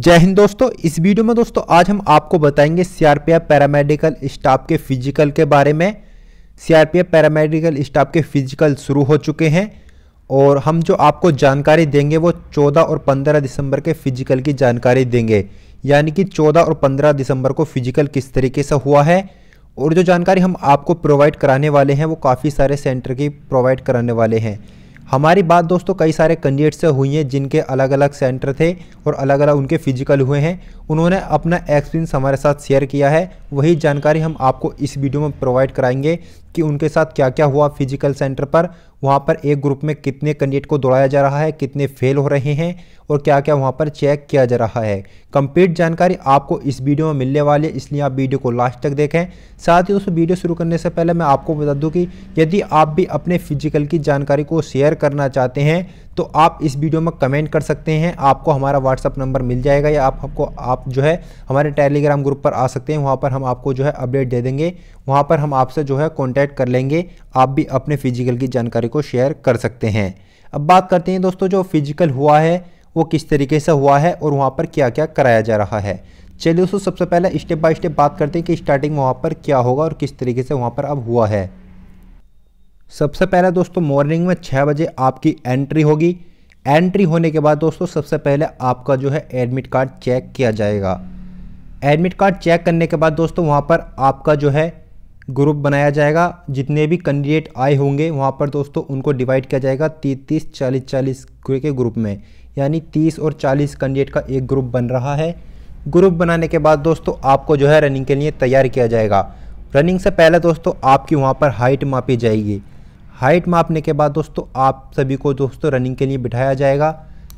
जय हिंद दोस्तों इस वीडियो में दोस्तों आज हम आपको बताएंगे सीआरपीएफ पैरामेडिकल स्टाफ के फिजिकल के बारे में सीआरपीएफ पैरामेडिकल स्टाफ के फिजिकल शुरू हो चुके हैं और हम जो आपको जानकारी देंगे वो 14 और 15 दिसंबर के फिजिकल की जानकारी देंगे यानी कि 14 और 15 दिसंबर को फिजिकल किस तरीके से हुआ है और जो जानकारी हम आपको प्रोवाइड कराने वाले हैं वो काफ़ी सारे सेंटर की प्रोवाइड कराने वाले हैं हमारी बात दोस्तों कई सारे कैंडिडेट से हुई है जिनके अलग अलग सेंटर थे और अलग अलग उनके फिजिकल हुए हैं उन्होंने अपना एक्सपीरियंस हमारे साथ शेयर किया है वही जानकारी हम आपको इस वीडियो में प्रोवाइड कराएंगे कि उनके साथ क्या क्या हुआ फिजिकल सेंटर पर वहाँ पर एक ग्रुप में कितने कैंडिडेट को दौड़ाया जा रहा है कितने फेल हो रहे हैं और क्या क्या वहाँ पर चेक किया जा रहा है कंप्लीट जानकारी आपको इस वीडियो में मिलने वाली है इसलिए आप वीडियो को लास्ट तक देखें साथ ही दोस्तों वीडियो शुरू करने से पहले मैं आपको बता दूँ कि यदि आप भी अपने फिजिकल की जानकारी को शेयर करना चाहते हैं तो आप इस वीडियो में कमेंट कर सकते हैं आपको हमारा व्हाट्सअप नंबर मिल जाएगा या आप आपको आप जो है हमारे टेलीग्राम ग्रुप पर आ सकते हैं वहाँ पर हम आपको जो है अपडेट दे देंगे वहाँ पर हम आपसे जो है कॉन्टैक्ट कॉन्टैक्ट कर लेंगे आप भी अपने फिजिकल की जानकारी को शेयर कर सकते हैं अब बात करते हैं दोस्तों जो फिजिकल हुआ है वो किस तरीके से हुआ है और वहाँ पर क्या क्या कराया जा रहा है चलिए दोस्तों सबसे पहले स्टेप बाय स्टेप बात करते हैं कि स्टार्टिंग वहाँ पर क्या होगा और किस तरीके से वहाँ पर अब हुआ है सबसे पहले दोस्तों मॉर्निंग में छः बजे आपकी एंट्री होगी एंट्री होने के बाद दोस्तों सबसे पहले आपका जो है एडमिट कार्ड चेक किया जाएगा एडमिट कार्ड चेक करने के बाद दोस्तों वहाँ पर आपका जो है ग्रुप बनाया जाएगा जितने भी कैंडिडेट आए होंगे वहाँ पर दोस्तों उनको डिवाइड किया जाएगा तीस तीस चालीस चालीस के ग्रुप में यानी तीस और चालीस कैंडिडेट का एक ग्रुप बन रहा है ग्रुप बनाने के बाद दोस्तों आपको जो है रनिंग के लिए तैयार किया जाएगा रनिंग से पहले दोस्तों आपकी वहाँ पर हाइट मापी जाएगी हाइट मापने के बाद दोस्तों आप सभी को दोस्तों रनिंग के लिए बिठाया जाएगा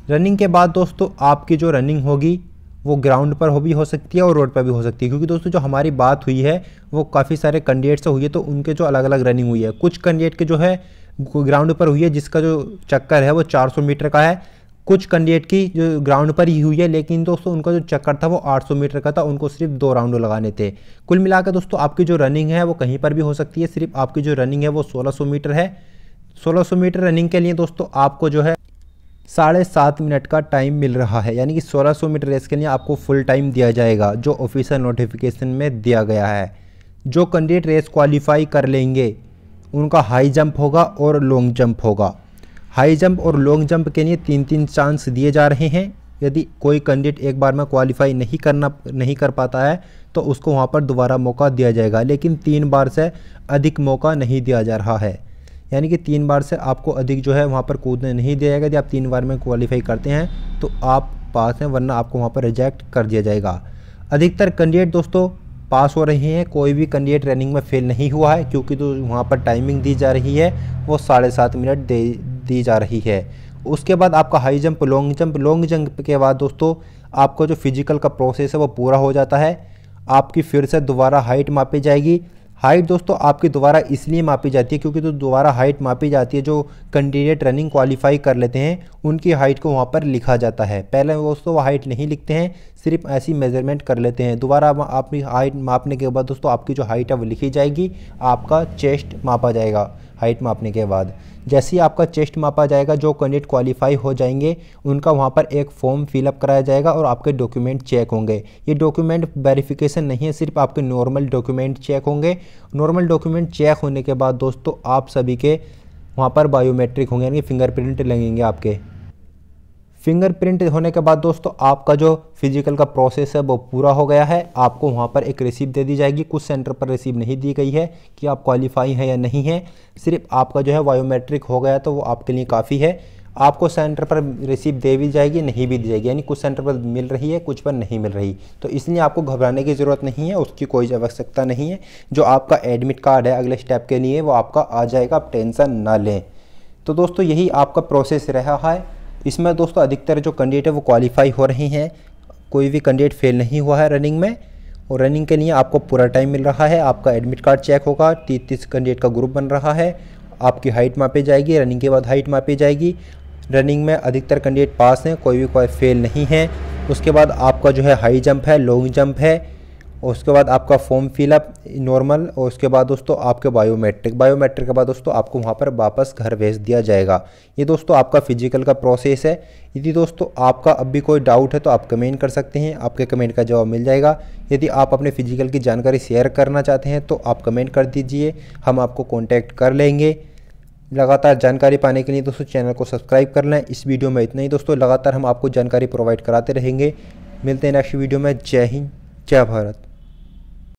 रनिंग के बाद दोस्तों आपकी जो रनिंग होगी वो ग्राउंड पर हो भी हो सकती है और रोड पर भी हो सकती है क्योंकि दोस्तों जो हमारी बात हुई है वो काफ़ी सारे कैंडिडेट से हुई है तो उनके जो अलग अलग रनिंग हुई है कुछ कैंडिडेट के जो है ग्राउंड पर हुई है जिसका जो चक्कर है वो 400 मीटर का है कुछ कैंडिडेट की जो ग्राउंड पर ही हुई है लेकिन दोस्तों उनका जो चक्कर था वो 800 मीटर का था उनको सिर्फ दो राउंड लगाने थे कुल मिलाकर दोस्तों आपकी जो रनिंग है वो कहीं पर भी हो सकती है सिर्फ आपकी जो रनिंग है वो 1600 मीटर है 1600 मीटर रनिंग के लिए दोस्तों आपको जो है साढ़े सात मिनट का टाइम मिल रहा है यानी कि 1600 मीटर रेस के लिए आपको फुल टाइम दिया जाएगा जो ऑफिशियल नोटिफिकेशन में दिया गया है जो कैंडिडेट रेस क्वालिफाई कर लेंगे उनका हाई जंप होगा और लॉन्ग जंप होगा हाई जंप और लॉन्ग जंप के लिए तीन तीन चांस दिए जा रहे हैं यदि कोई कैंडिडेट एक बार में क्वालिफाई नहीं करना नहीं कर पाता है तो उसको वहाँ पर दोबारा मौका दिया जाएगा लेकिन तीन बार से अधिक मौका नहीं दिया जा रहा है यानी कि तीन बार से आपको अधिक जो है वहाँ पर कूदने नहीं दिया जाएगा यदि आप तीन बार में क्वालिफाई करते हैं तो आप पास हैं वरना आपको वहाँ पर रिजेक्ट कर दिया जाएगा अधिकतर कैंडिडेट दोस्तों पास हो रहे हैं कोई भी कैंडिडेट ट्रेनिंग में फेल नहीं हुआ है क्योंकि तो वहाँ पर टाइमिंग दी जा रही है वो साढ़े सात मिनट दे दी जा रही है उसके बाद आपका high jump long jump long jump के बाद दोस्तों आपका जो फिजिकल का प्रोसेस है वो पूरा हो जाता है आपकी फिर से दोबारा हाइट मापी जाएगी हाइट दोस्तों आपकी दोबारा इसलिए मापी जाती है क्योंकि तो दोबारा हाइट मापी जाती है जो कैंडिडेट रनिंग क्वालिफाई कर लेते हैं उनकी हाइट को वहाँ पर लिखा जाता है पहले दोस्तों वो हाइट नहीं लिखते हैं सिर्फ ऐसी मेजरमेंट कर लेते हैं दोबारा आपकी हाइट मापने के बाद दोस्तों आपकी जो हाइट है वो लिखी जाएगी आपका चेस्ट मापा जाएगा हाइट मापने के बाद जैसे ही आपका चेस्ट मापा जाएगा जो कैंडिडेट क्वालिफाई हो जाएंगे उनका वहाँ पर एक फॉर्म फिलअप कराया जाएगा और आपके डॉक्यूमेंट चेक होंगे ये डॉक्यूमेंट वेरिफिकेशन नहीं है सिर्फ आपके नॉर्मल डॉक्यूमेंट चेक होंगे नॉर्मल डॉक्यूमेंट चेक होने के बाद दोस्तों आप सभी के वहाँ पर बायोमेट्रिक होंगे यानी फिंगरप्रिंट लगेंगे आपके फिंगरप्रिंट होने के बाद दोस्तों आपका जो फिजिकल का प्रोसेस है वो पूरा हो गया है आपको वहाँ पर एक रिसीप दे दी जाएगी कुछ सेंटर पर रिसीप नहीं दी गई है कि आप क्वालिफाई हैं या नहीं हैं सिर्फ आपका जो है बायोमेट्रिक हो गया तो वो आपके लिए काफ़ी है आपको सेंटर पर रिसीप दे भी जाएगी नहीं भी दी जाएगी यानी कुछ सेंटर पर मिल रही है कुछ पर नहीं मिल रही तो इसलिए आपको घबराने की ज़रूरत नहीं है उसकी कोई आवश्यकता नहीं है जो आपका एडमिट कार्ड है अगले स्टेप के लिए वो आपका आ जाएगा आप टेंशन ना लें तो दोस्तों यही आपका प्रोसेस रहा है इसमें दोस्तों अधिकतर जो कैंडिडेट है वो क्वालिफाई हो रहे हैं कोई भी कैंडिडेट फेल नहीं हुआ है रनिंग में और रनिंग के लिए आपको पूरा टाइम मिल रहा है आपका एडमिट कार्ड चेक होगा तीस तीस कैंडिडेट का ग्रुप बन रहा है आपकी हाइट मापी जाएगी रनिंग के बाद हाइट मापी जाएगी रनिंग में अधिकतर कैंडिडेट पास हैं कोई भी कोई फेल नहीं है उसके बाद आपका जो है हाई जंप है लॉन्ग जंप है और उसके बाद आपका फॉर्म फिलअप नॉर्मल और उसके बाद दोस्तों आपके बायोमेट्रिक बायोमेट्रिक के बाद दोस्तों आपको वहाँ पर वापस घर भेज दिया जाएगा ये दोस्तों आपका फिजिकल का प्रोसेस है यदि दोस्तों आपका अब भी कोई डाउट है तो आप कमेंट कर सकते हैं आपके कमेंट का जवाब मिल जाएगा यदि आप अपने फिजिकल की जानकारी शेयर करना चाहते हैं तो आप कमेंट कर दीजिए हम आपको कॉन्टैक्ट कर लेंगे लगातार जानकारी पाने के लिए दोस्तों चैनल को सब्सक्राइब कर लें इस वीडियो में इतना ही दोस्तों लगातार हम आपको जानकारी प्रोवाइड कराते रहेंगे मिलते हैं नेक्स्ट वीडियो में जय हिंद जय भारत